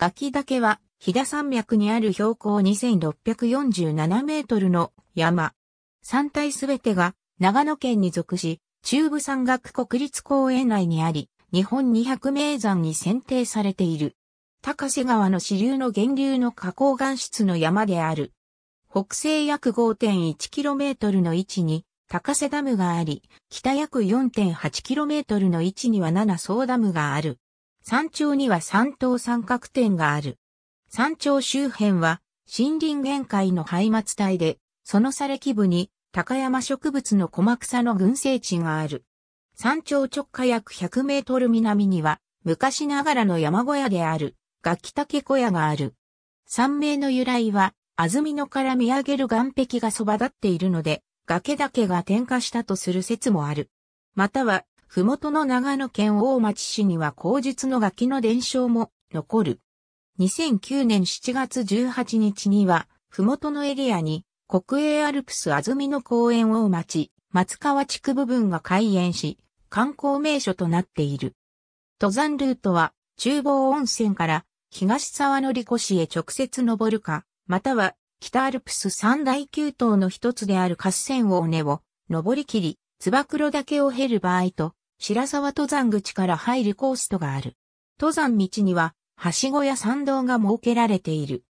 ガキ岳は、飛騨山脈にある標高2647メートルの山。山体すべてが長野県に属し、中部山岳国立公園内にあり、日本200名山に選定されている。高瀬川の支流の源流の河口岩質の山である。北西約 5.1km の位置に高瀬ダムがあり、北約 4.8km の位置には7層ダムがある。山頂には三等三角点がある。山頂周辺は森林限界の廃末帯で、そのされ基部に高山植物の小マ草の群生地がある。山頂直下約100メートル南には、昔ながらの山小屋である、ガキ竹小屋がある。山名の由来は、安曇野から見上げる岩壁がそば立っているので、崖岳が点火したとする説もある。または、麓の長野県大町市には後日のガキの伝承も残る。2009年7月18日には、麓のエリアに国営アルプス安曇野公園大町、松川地区部分が開園し、観光名所となっている。登山ルートは、厨房温泉から東沢の利子市へ直接登るか、または北アルプス三大急登の一つである合戦尾根を登り切り、つば黒岳を経る場合と、白沢登山口から入るコーストがある。登山道には、はしごや山道が設けられている。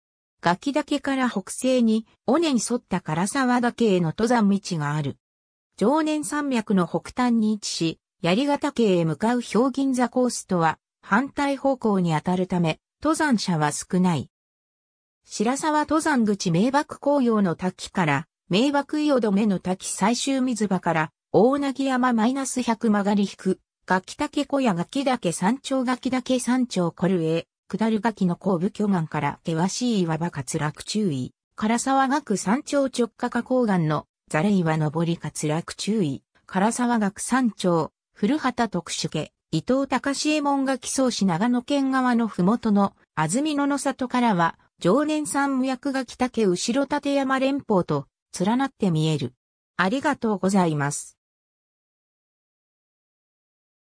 崖岳から北西に、尾根に沿った唐沢岳への登山道がある。常年山脈の北端に位置し、槍ヶ岳へ向かう氷銀座コースとは、反対方向に当たるため、登山者は少ない。白沢登山口名瀑紅葉の滝から、名瀑伊止目の滝最終水場から、大なぎ山マイナス100曲がり引く、楽竹小屋楽岳山頂楽岳山頂コルエ、下るガキの後部巨岩から険しい岩場滑落注意。唐沢学山頂直下下高岩のザレ岩登り滑落注意。唐沢学山頂、古畑特殊家、伊藤隆右衛門が起草し長野県側の麓の安曇野の里からは、常年山無薬がたけ後ろ立山連峰と連なって見える。ありがとうございます。